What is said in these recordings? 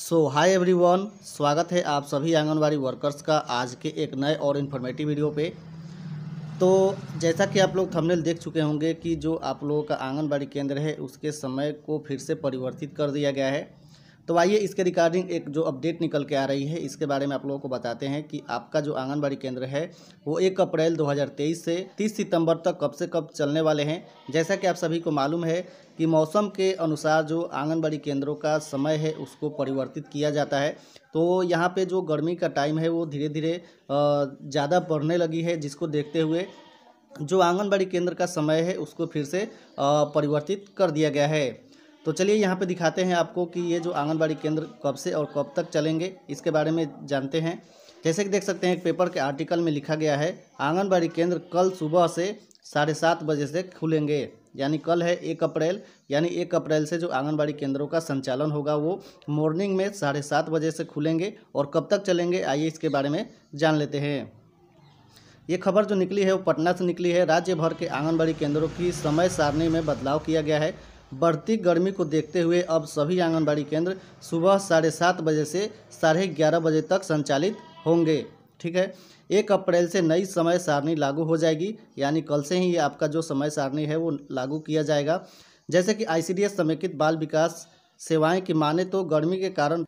सो hi everyone स्वागत है आप सभी आंगनबाड़ी वर्कर्स का आज के एक नए और इन्फॉर्मेटिव वीडियो पे तो जैसा कि आप लोग थंबनेल देख चुके होंगे कि जो आप लोगों का आंगनबाड़ी केंद्र है उसके समय को फिर से परिवर्तित कर दिया गया है तो आइए इसके रिगार्डिंग एक जो अपडेट निकल के आ रही है इसके बारे में आप लोगों को बताते हैं कि आपका जो आंगनबाड़ी केंद्र है वो एक अप्रैल 2023 से 30 सितंबर तक कब से कब चलने वाले हैं जैसा कि आप सभी को मालूम है कि मौसम के अनुसार जो आंगनबाड़ी केंद्रों का समय है उसको परिवर्तित किया जाता है तो यहाँ पे जो गर्मी का टाइम है वो धीरे धीरे ज़्यादा बढ़ने लगी है जिसको देखते हुए जो आंगनबाड़ी केंद्र का समय है उसको फिर से परिवर्तित कर दिया गया है तो चलिए यहाँ पे दिखाते हैं आपको कि ये जो आंगनबाड़ी केंद्र कब से और कब तक चलेंगे इसके बारे में जानते हैं जैसे कि देख सकते हैं एक पेपर के आर्टिकल में लिखा गया है आंगनबाड़ी केंद्र कल सुबह से साढ़े सात बजे से खुलेंगे यानी कल है एक अप्रैल यानी एक अप्रैल से जो आंगनबाड़ी केंद्रों का संचालन होगा वो मॉर्निंग में साढ़े सात बजे से खुलेंगे और कब तक चलेंगे आइए इसके बारे में जान लेते हैं ये खबर जो निकली है वो पटना से निकली है राज्य भर के आंगनबाड़ी केंद्रों की समय सारणी में बदलाव किया गया है बढ़ती गर्मी को देखते हुए अब सभी आंगनबाड़ी केंद्र सुबह साढ़े सात बजे से साढ़े ग्यारह बजे तक संचालित होंगे ठीक है एक अप्रैल से नई समय सारणी लागू हो जाएगी यानी कल से ही आपका जो समय सारणी है वो लागू किया जाएगा जैसे कि आई समेकित बाल विकास सेवाएं की माने तो गर्मी के कारण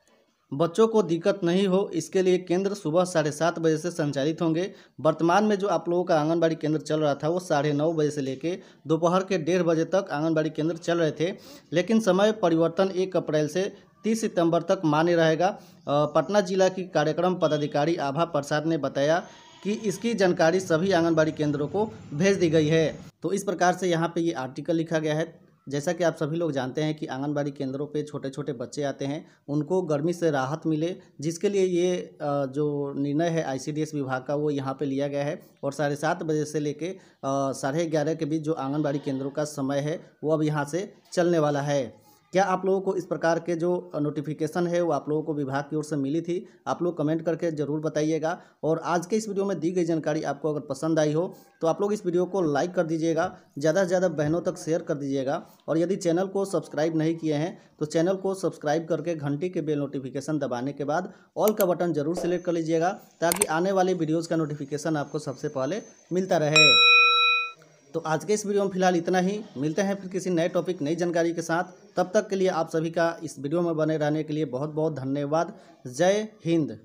बच्चों को दिक्कत नहीं हो इसके लिए केंद्र सुबह साढ़े सात बजे से संचालित होंगे वर्तमान में जो आप लोगों का आंगनबाड़ी केंद्र चल रहा था वो साढ़े नौ बजे से लेके दोपहर के डेढ़ बजे तक आंगनबाड़ी केंद्र चल रहे थे लेकिन समय परिवर्तन एक अप्रैल से तीस सितंबर तक मान्य रहेगा पटना जिला की कार्यक्रम पदाधिकारी आभा प्रसाद ने बताया कि इसकी जानकारी सभी आंगनबाड़ी केंद्रों को भेज दी गई है तो इस प्रकार से यहाँ पे ये आर्टिकल लिखा गया है जैसा कि आप सभी लोग जानते हैं कि आंगनबाड़ी केंद्रों पे छोटे छोटे बच्चे आते हैं उनको गर्मी से राहत मिले जिसके लिए ये जो निर्णय है आईसीडीएस विभाग का वो यहाँ पे लिया गया है और साढ़े सात बजे से लेके साढ़े ग्यारह के बीच जो आंगनबाड़ी केंद्रों का समय है वो अब यहाँ से चलने वाला है क्या आप लोगों को इस प्रकार के जो नोटिफिकेशन है वो आप लोगों को विभाग की ओर से मिली थी आप लोग कमेंट करके ज़रूर बताइएगा और आज के इस वीडियो में दी गई जानकारी आपको अगर पसंद आई हो तो आप लोग इस वीडियो को लाइक कर दीजिएगा ज़्यादा से ज़्यादा बहनों तक शेयर कर दीजिएगा और यदि चैनल को सब्सक्राइब नहीं किए हैं तो चैनल को सब्सक्राइब करके घंटी के बेल नोटिफिकेशन दबाने के बाद ऑल का बटन जरूर सेलेक्ट कर लीजिएगा ताकि आने वाले वीडियोज़ का नोटिफिकेशन आपको सबसे पहले मिलता रहे तो आज के इस वीडियो में फिलहाल इतना ही मिलते हैं फिर किसी नए टॉपिक नई जानकारी के साथ तब तक के लिए आप सभी का इस वीडियो में बने रहने के लिए बहुत बहुत धन्यवाद जय हिंद